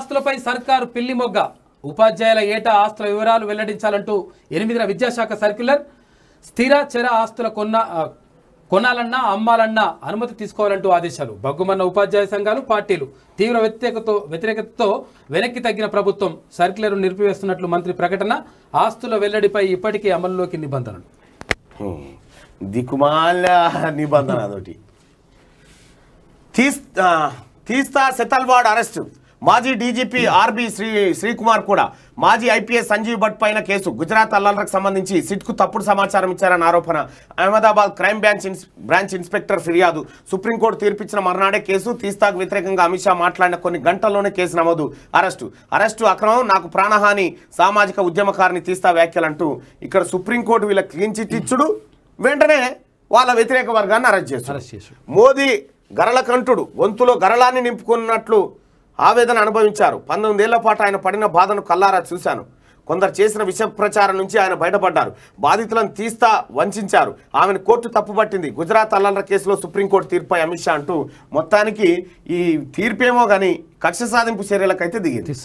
ఆస్తులపై సర్కారు పిల్లి మొగ్గ ఉపాధ్యాయుల ఏటా ఆస్తుల వివరాలు వెల్లడించాలంటూ ఎనిమిదిన విద్యాశాఖ సర్క్యులర్ స్థిర చర ఆస్తుల కొన్న కొనాలన్నా అమ్మాలన్నా అనుమతి తీసుకోవాలంటూ ఆదేశాలు బగ్గుమన్న ఉపాధ్యాయ సంఘాలు పార్టీలు తీవ్ర వ్యతిరేకతో వ్యతిరేకతతో వెనక్కి తగ్గిన ప్రభుత్వం సర్క్యులర్ నిలిపివేస్తున్నట్లు మంత్రి ప్రకటన ఆస్తుల వెల్లడిపై ఇప్పటికీ అమల్లోకి నిబంధనలు దిక్కుమాల నిబంధన అదొకటి తీస్తా శతల్వాడ్ అరెస్టు మాజీ డీజీపీ ఆర్బి శ్రీ శ్రీకుమార్ కూడా మాజీ ఐపీఎస్ సంజీవ్ భట్ పైన కేసు గుజరాత్ అల్లర్లకు సంబంధించి సిట్కు తప్పుడు సమాచారం ఇచ్చారన్న ఆరోపణ Ahmedabad crime branch branch inspector ఫిర్యాదు సుప్రీంకోర్టు తీర్పిచ్చిన మర్నాడే కేసు తీస్తాకు వ్యతిరేకంగా అమిత్ షా మాట్లాడిన కొన్ని గంటల్లోనే కేసు నమోదు అరెస్టు అరెస్టు అక్రమం నాకు ప్రాణహాని సామాజిక ఉద్యమకారిని తీస్తా అంటూ ఇక్కడ సుప్రీంకోర్టు వీళ్ళ క్లీన్ చిట్ ఇచ్చుడు వెంటనే వాళ్ళ వ్యతిరేక వర్గాన్ని అరెస్ట్ చేస్తారు మోదీ గరళకంఠుడు గొంతులో గరళాన్ని నింపుకున్నట్లు ఆవేదన అనుభవించారు పంతొమ్మిదేళ్ల పాటు ఆయన పడిన బాధను కల్లారా చూశాను కొందరు చేసిన విష ప్రచారం నుంచి ఆయన బయటపడ్డారు బాధితులను తీస్తా వంచారు ఆమెను కోర్టు తప్పుపట్టింది గుజరాత్ అల్లర్ల కేసులో సుప్రీంకోర్టు తీర్పై అమిత్ షా అంటూ మొత్తానికి ఈ తీర్పేమో కానీ కక్ష సాధింపు చర్యలకైతే దిగింది